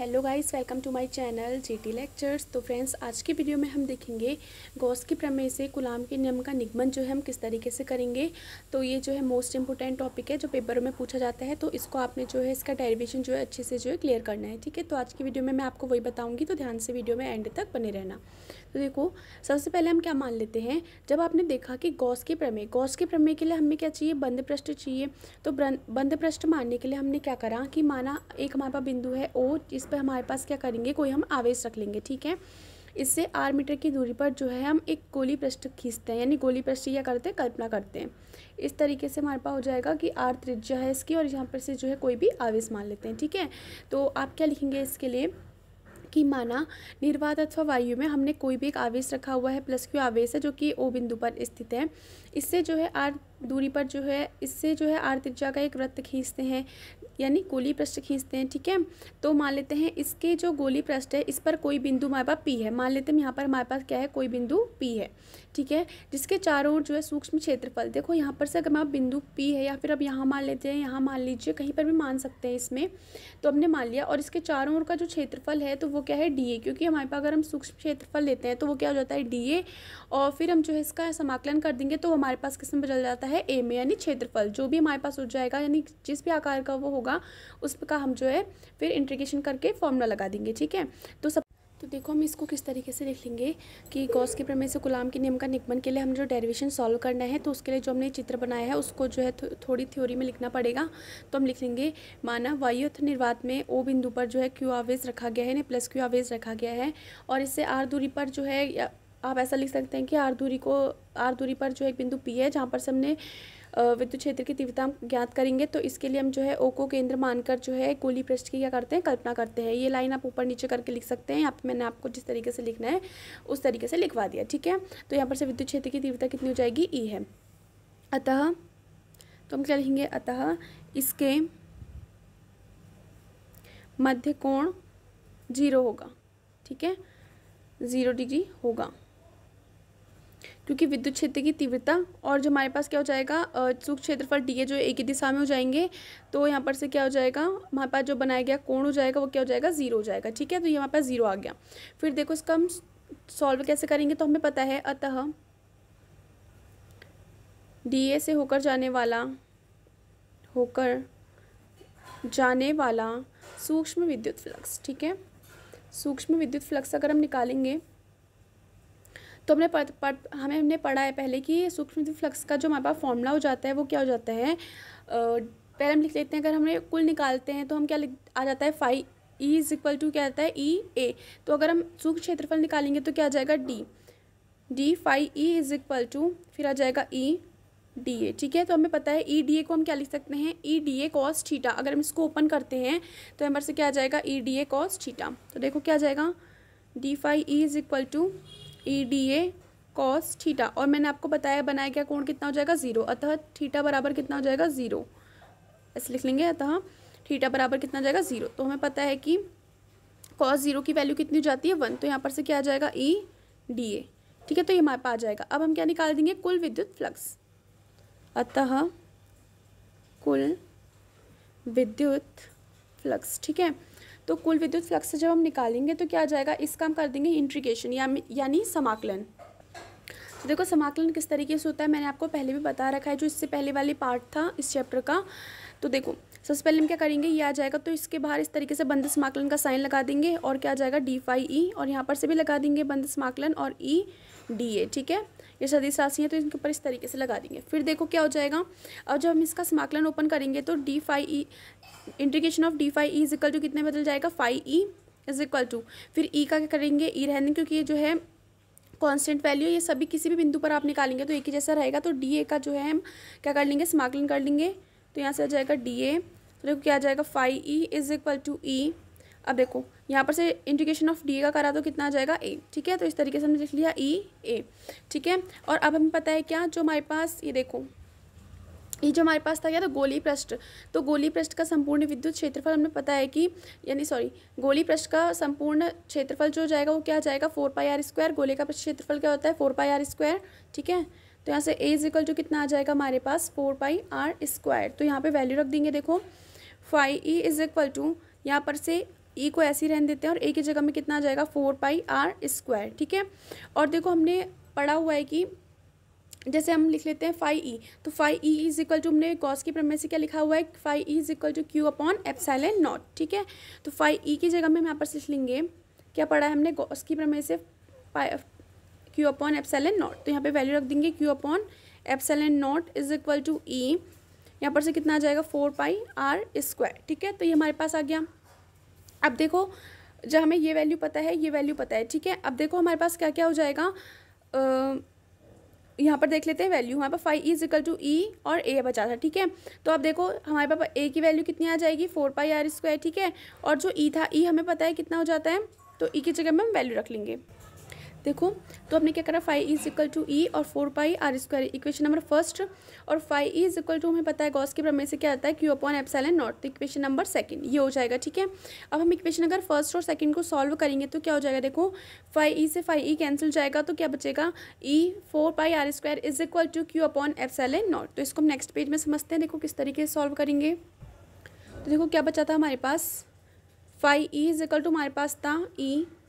hello guys welcome to my channel GT lectures तो friends आज की वीडियो में हम देखेंगे गौस के प्रमेय से गुलाम के नियम का निगमन जो है हम किस तरीके से करेंगे तो ये जो है मोस्ट इंपॉर्टेंट टॉपिक है जो पेपरों में पूछा जाता है तो इसको आपने जो है इसका डेरिवेशन जो है अच्छे से जो है क्लियर करना है ठीक है तो आज की वीडियो में मैं आपको वही बताऊँगी तो ध्यान से वीडियो में एंड तक बने रहना तो देखो सबसे पहले हम क्या मान लेते हैं जब आपने देखा कि गौस के प्रमेय गौस के प्रमेय के लिए हमें क्या चाहिए बंद पृष्ठ चाहिए तो बंद पृष्ठ मानने के लिए हमने क्या करा कि माना एक हमारे पास बिंदु है ओ इस पर हमारे पास क्या करेंगे कोई हम आवेश रख लेंगे ठीक है इससे आर मीटर की दूरी पर जो है हम एक गोली पृष्ठ खींचते हैं यानी गोली पृष्ठ या करते हैं कल्पना करते हैं इस तरीके से हमारे पास हो जाएगा कि आर त्रिज्या है इसकी और यहाँ पर से जो है कोई भी आवेश मान लेते हैं ठीक है तो आप क्या लिखेंगे इसके लिए कि माना निर्वात अथवा वायु में हमने कोई भी एक आवेश रखा हुआ है प्लस क्यू आवेश है जो कि ओ बिंदु पर स्थित है इससे जो है आर दूरी पर जो है इससे जो है आर त्रिज्या का एक वृत्त खींचते हैं यानी गोली पृष्ठ खींचते हैं ठीक है तो मान लेते हैं इसके जो गोली पृष्ठ है इस पर कोई बिंदु हमारे पास पी है मान लेते हैं यहाँ पर हमारे पास क्या है कोई बिंदु पी है ठीक है जिसके चारों ओर जो है सूक्ष्म क्षेत्रफल देखो यहाँ पर से अगर आप बिंदु पी है या फिर अब यहाँ मान लेते हैं यहाँ मान लीजिए कहीं पर भी मान सकते हैं इसमें तो हमने मान लिया और इसके चारों ओर का जो क्षेत्रफल है तो वो क्या है डी क्योंकि हमारे पास अगर हम सूक्ष्म क्षेत्रफल लेते हैं तो वो क्या हो जाता है डी और फिर हम जो है इसका समाकलन कर देंगे तो हमारे पास किस्म बदल जाता है है ए में यानी क्षेत्रफल जो भी हमारे पास हो जाएगा यानी जिस भी आकार का वो होगा उसका हम जो है फिर इंट्रीगेशन करके फॉर्मूला लगा देंगे ठीक है तो सब तो देखो हम इसको किस तरीके से लिख लेंगे कि गॉस के प्रमेय से गुलाम के नियम का निगमन के लिए हम जो डेरिवेशन सॉल्व करना है तो उसके लिए जो हमने चित्र बनाया है उसको जो है थो, थोड़ी थ्योरी में लिखना पड़ेगा तो हम लिख लेंगे माना वायु निर्वात में ओ बिंदु पर जो है क्यू आवेश रखा गया है यानी प्लस क्यू आवेश रखा गया है और इससे आर दूरी पर जो है आप ऐसा लिख सकते हैं कि आर दूरी को आर दूरी पर जो एक बिंदु पी है जहाँ पर से हमने विद्युत क्षेत्र की तीव्रता हम ज्ञात करेंगे तो इसके लिए हम जो है ओ को केंद्र मानकर जो है गोली पृष्ठ की क्या करते हैं कल्पना करते हैं ये लाइन आप ऊपर नीचे करके लिख सकते हैं यहाँ पर मैंने आपको जिस तरीके से लिखना है उस तरीके से लिखवा दिया ठीक है तो यहाँ पर से विद्युत क्षेत्र की तीव्रता कितनी हो जाएगी ई e है अतः तो हम क्या लिखेंगे अतः इसके मध्य कोण जीरो होगा ठीक है ज़ीरो डिग्री होगा क्योंकि विद्युत क्षेत्र की तीव्रता और जो हमारे पास क्या हो जाएगा सूक्ष्म क्षेत्रफल डी जो एक ही दिशा में हो जाएंगे तो यहाँ पर से क्या हो जाएगा हमारे पास जो बनाया गया कोण हो जाएगा वो क्या हो जाएगा ज़ीरो हो जाएगा ठीक है तो ये हमारे पास ज़ीरो आ गया फिर देखो इसका हम सॉल्व कैसे करेंगे तो हमें पता है अतः डी से होकर जाने वाला होकर जाने वाला सूक्ष्म विद्युत फ्लक्स ठीक है सूक्ष्म विद्युत फ्लक्स अगर हम निकालेंगे तो हमने पढ़, पढ़ हमें हमने पढ़ा है पहले कि सूक्ष्म फ्लक्स का जो हमारे पास फॉर्मूला हो जाता है वो क्या हो जाता है पहले हम लिख लेते हैं अगर हमें कुल निकालते हैं तो हम क्या आ जाता है phi E is equal to क्या आता है ई e, ए तो अगर हम सूक्ष्म क्षेत्रफल निकालेंगे तो क्या आ जाएगा d d phi E is equal to फिर आ जाएगा ई डी ए ठीक है तो हमें पता है ई डी ए को हम क्या लिख सकते हैं E d A cos theta अगर हम इसको ओपन करते हैं तो हमारे से क्या आ जाएगा E d A cos theta तो देखो क्या आ जाएगा d phi E is equal to E d A cos theta और मैंने आपको बताया बनाया गया कोण कितना हो जाएगा ज़ीरो अतः थीटा बराबर कितना हो जाएगा ज़ीरो ऐसे लिख लेंगे अतः थीटा बराबर कितना हो जाएगा ज़ीरो तो हमें पता है कि कॉस ज़ीरो की वैल्यू कितनी हो जाती है वन तो यहाँ पर से क्या आ जाएगा ई डी ए ठीक है तो ये हमारे पास आ जाएगा अब हम क्या निकाल देंगे कुल विद्युत फ्लक्स अतः कुल विद्युत फ्लक्स ठीक है तो कुल विद्युत फ्लक्स जब हम निकालेंगे तो क्या जाएगा इसका हम कर देंगे इंट्रीकेशन या यानी समाकलन तो देखो समाकलन किस तरीके से होता है मैंने आपको पहले भी बता रखा है जो इससे पहले वाली पार्ट था इस चैप्टर का तो देखो सबसे पहले हम क्या करेंगे ये आ जाएगा तो इसके बाहर इस तरीके से बंद समाकलन का साइन लगा देंगे और क्या आ जाएगा डी फाई ई और यहाँ पर से भी लगा देंगे बंद समाकलन और ई डी ए ठीक है ये सदी राशि है तो इनके ऊपर इस तरीके से लगा देंगे फिर देखो क्या हो जाएगा और जब हम इसका समाकलन ओपन करेंगे तो d phi E integration of d phi E is equal to कितने बदल जाएगा phi E is equal to फिर ई e का क्या करेंगे ई e रहने क्योंकि ये जो है कॉन्स्टेंट वैल्यू ये सभी किसी भी बिंदु पर आप निकालेंगे तो एक ही जैसा रहेगा तो डी ए का जो है हम क्या कर लेंगे समाकलन कर लेंगे तो यहाँ से आ जाएगा डी ए तो देखो क्या आ जाएगा phi E is equal to E अब देखो यहाँ पर से इंटीग्रेशन ऑफ डी का करा तो कितना आ जाएगा ए ठीक है तो इस तरीके से हमने लिख लिया ई e, ए ठीक है और अब हमें पता है क्या जो हमारे पास ये देखो ये जो हमारे पास था क्या था तो गोली पृष्ठ तो गोली पृष्ठ का संपूर्ण विद्युत क्षेत्रफल हमें पता है कि यानी सॉरी गोली पृष्ठ का संपूर्ण क्षेत्रफल जो जाएगा वो क्या जाएगा फोर पाई आर स्क्वायर गोले का क्षेत्रफल क्या होता है फोर पाई आर स्क्वायर ठीक है तो यहाँ से ए इज इक्वल टू कितना आ जाएगा हमारे पास फोर पाई आर स्क्वायर तो यहाँ पर वैल्यू रख देंगे देखो phi E is equal to यहाँ पर से ई e को ऐसे ही रहने देते हैं और ए की जगह में कितना आ जाएगा फोर पाई आर स्क्वायर ठीक है और देखो हमने पढ़ा हुआ है कि जैसे हम लिख लेते हैं फाइव ई e, तो phi E is equal to हमने गॉस की प्रमेय से क्या लिखा हुआ है phi E is equal to q upon epsilon naught ठीक है तो फाइव ई e की जगह में हम यहाँ पर लिख लेंगे क्या पढ़ा है हमने गॉस की प्रमेय से क्यू अपॉन एप्साइलन नॉट तो यहाँ पे वैल्यू रख देंगे q upon epsilon naught is equal to E यहाँ पर से कितना आ जाएगा फोर पाई आर स्क्वायर ठीक है तो ये हमारे पास आ गया अब देखो जब हमें ये वैल्यू पता है ये वैल्यू पता है ठीक है अब देखो हमारे पास क्या क्या हो जाएगा यहाँ पर देख लेते हैं वैल्यू हमारे पास phi is equal to E और ए बचा था ठीक है तो अब देखो हमारे पास ए की वैल्यू कितनी आ जाएगी फोर पाई आर स्क्वायर ठीक है और जो ई e था ई e हमें पता है कितना हो जाता है तो ई e की जगह में हम वैल्यू रख लेंगे देखो तो हमने क्या करा phi is equal to E और four pi r square equation number first और फाइव इज इक्वल टू हमें पता है गॉस के प्रमेय से क्या आता है क्यू अपॉन एप्सैलन नॉट तो इक्वेशन नंबर सेकंड ये हो जाएगा ठीक है अब हम इक्वेशन अगर फर्स्ट और सेकंड को सॉल्व करेंगे तो क्या हो जाएगा देखो फाइव ई से फाइव ई कैंसिल जाएगा तो क्या बचेगा E four pi r square is equal to q upon epsilon naught तो इसको हम नेक्स्ट पेज में समझते हैं देखो किस तरीके से सॉल्व करेंगे तो देखो क्या बचा था हमारे पास phi E is equal to हमारे पास था E e,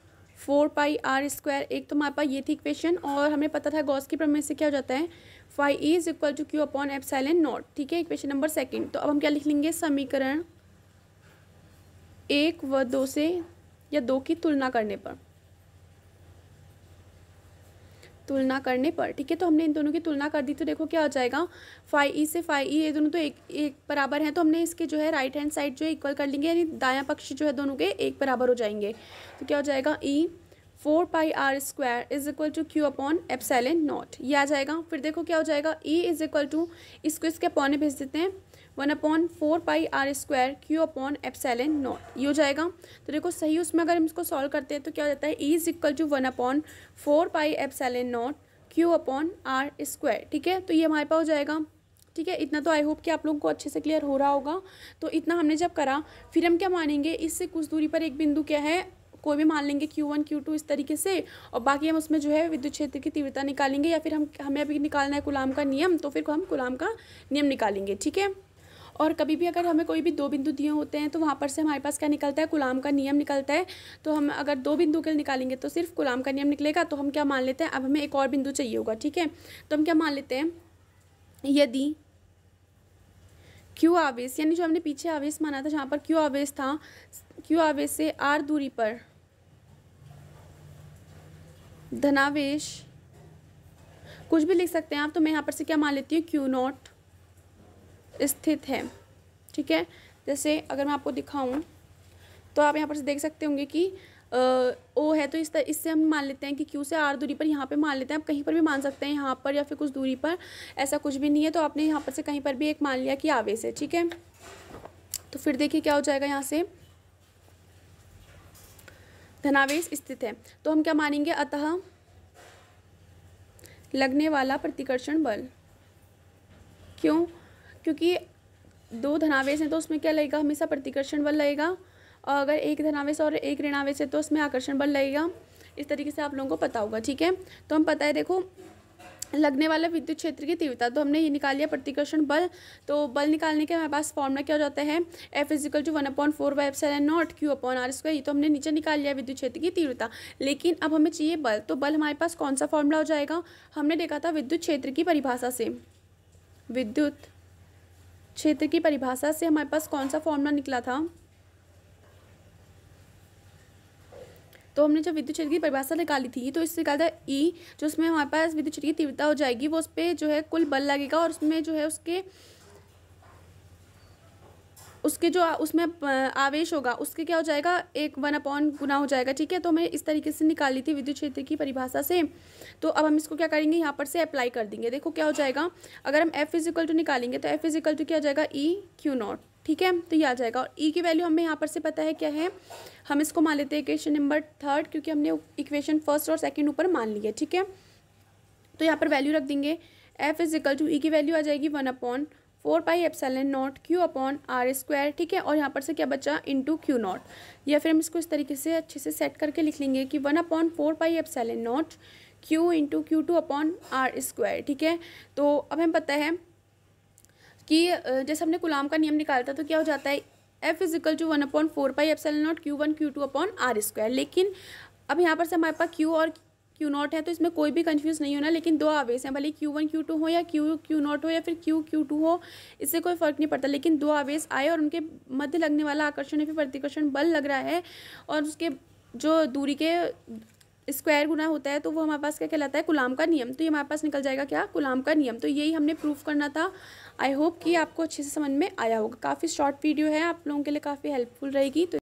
four pi r square एक तो हमारे पास ये थी इक्वेशन और हमें पता था गॉस की प्रमेय से क्या हो जाता है phi is equal to q upon epsilon naught ठीक है इक्वेशन नंबर सेकेंड तो अब हम क्या लिख लेंगे समीकरण एक व दो से या दो की तुलना करने पर तुलना करने पर ठीक है तो हमने इन दोनों की तुलना कर दी तो देखो क्या हो जाएगा फाइव ई से फाइव ई ये दोनों तो एक एक बराबर हैं तो हमने इसके जो है राइट हैंड साइड जो है इक्वल कर लेंगे यानी दाया पक्ष जो है दोनों के एक बराबर हो जाएंगे तो क्या हो जाएगा E four pi r square is equal to q upon epsilon naught ये आ जाएगा फिर देखो क्या हो जाएगा ई इज इक्वल टू इसको इसके अपॉन भेज देते हैं one upon four pi r square q upon epsilon naught ये हो जाएगा तो देखो सही उसमें अगर हम इसको सॉल्व करते हैं तो क्या हो जाता है E is equal to one upon four pi epsilon naught q upon r square ठीक है तो ये हमारे पास हो जाएगा ठीक है इतना तो आई होप कि आप लोगों को अच्छे से क्लियर हो रहा होगा तो इतना हमने जब करा फिर हम क्या मानेंगे इससे कुछ दूरी पर एक बिंदु क्या है कोई भी मान लेंगे क्यू वन क्यू टू इस तरीके से और बाकी हम उसमें जो है विद्युत क्षेत्र की तीव्रता निकालेंगे या फिर हम हमें अभी निकालना है गुलाम का नियम तो फिर हम गुलाम का नियम निकालेंगे ठीक है और कभी भी अगर हमें कोई भी दो बिंदु दिए होते हैं तो वहाँ पर से हमारे पास क्या निकलता है गुलाम का नियम निकलता है तो हम अगर दो बिंदु के निकालेंगे तो सिर्फ गुलाम का नियम निकलेगा तो हम क्या मान लेते हैं अब हमें एक और बिंदु चाहिए होगा ठीक है तो हम क्या मान लेते हैं यदि क्यू आवेश यानी जो हमने पीछे आवेश माना था जहाँ पर क्यू आवेश था क्यू आवेश से आर दूरी पर धनावेश कुछ भी लिख सकते हैं आप तो मैं यहाँ पर से क्या मान लेती हूँ क्यू नॉट स्थित है ठीक है जैसे अगर मैं आपको दिखाऊं तो आप यहाँ पर से देख सकते होंगे कि ओ है तो इस तरह इससे हम मान लेते हैं कि क्यों से आर दूरी पर यहाँ पे मान लेते हैं आप कहीं पर भी मान सकते हैं यहाँ पर या फिर कुछ दूरी पर ऐसा कुछ भी नहीं है तो आपने यहाँ पर से कहीं पर भी एक मान लिया कि आवेश है ठीक है तो फिर देखिए क्या हो जाएगा यहाँ से धनावेश स्थित है तो हम क्या मानेंगे अतः लगने वाला प्रतिकर्षण बल क्यों क्योंकि दो धनावेश हैं तो उसमें क्या लगेगा हमेशा प्रतिकर्षण बल लगेगा और अगर एक धनावेश और एक ऋणावेश है तो उसमें आकर्षण बल लगेगा इस तरीके से आप लोगों को पता होगा ठीक है तो हम पता है देखो लगने वाला विद्युत क्षेत्र की तीव्रता तो हमने ये निकाल लिया प्रतिकर्षण बल तो बल निकालने के हमारे पास फॉर्मूला क्या हो जाता है F is equal to one upon four pi एफ naught q upon r square ये तो हमने नीचे निकाल लिया विद्युत क्षेत्र की तीव्रता लेकिन अब हमें चाहिए बल तो बल हमारे पास कौन सा फॉर्मूला हो जाएगा हमने देखा था विद्युत क्षेत्र की परिभाषा से विद्युत क्षेत्र की परिभाषा से हमारे पास कौन सा फॉर्मूला निकला था तो हमने जब विद्युत क्षेत्र की परिभाषा निकाली थी तो इससे निकाल था ई e, जो उसमें हमारे पास विद्युत क्षेत्र की तीव्रता हो जाएगी वो उस पर जो है कुल बल लगेगा और उसमें जो है उसके उसके जो उसमें आवेश होगा उसके क्या हो जाएगा एक वन अपॉन गुना हो जाएगा ठीक है तो हमें इस तरीके से निकाली थी विद्युत क्षेत्र की परिभाषा से तो अब हम इसको क्या करेंगे यहाँ पर से अप्लाई कर देंगे देखो क्या हो जाएगा अगर हम एफ इजिकल टू निकालेंगे तो एफ इजिकल टू क्या हो जाएगा ई क्यू नॉट ठीक है तो ये आ जाएगा और ई e की वैल्यू हमें यहाँ पर से पता है क्या है हम इसको मान लेते हैं इक्वेशन नंबर थर्ड क्योंकि हमने इक्वेशन फर्स्ट और सेकेंड ऊपर मान ली है ठीक है तो यहाँ पर वैल्यू रख देंगे एफ इजिकल टू ई की वैल्यू आ जाएगी one upon four pi epsilon naught q upon r square ठीक है और यहाँ पर से क्या बचा इंटू क्यू नॉट या फिर हम इसको इस तरीके से अच्छे से सेट करके लिख लेंगे कि one upon four pi epsilon naught q into q two upon r square ठीक है तो अब हमें पता है कि जैसे हमने गुलाम का नियम निकाला था तो क्या हो जाता है F is equal to one upon four pi epsilon naught q one q two upon r square लेकिन अब यहाँ पर से हमारे पास क्यू और क्यू नॉट है तो इसमें कोई भी कन्फ्यूज़ नहीं होना लेकिन दो आवेश हैं भले क्यू वन क्यू टू हो या क्यू क्यू नॉट हो या फिर क्यू क्यू टू हो इससे कोई फ़र्क नहीं पड़ता लेकिन दो आवेश आए और उनके मध्य लगने वाला आकर्षण या फिर प्रतिकर्षण बल लग रहा है और उसके जो दूरी के स्क्वायर गुना होता है तो वो हमारे पास क्या कहलाता है गुलाम का नियम तो ये हमारे पास निकल जाएगा क्या गुलाम का नियम तो यही हमने प्रूफ करना था आई होप कि आपको अच्छे से समझ में आया होगा काफ़ी शॉर्ट वीडियो है आप लोगों के लिए काफ़ी हेल्पफुल रहेगी तो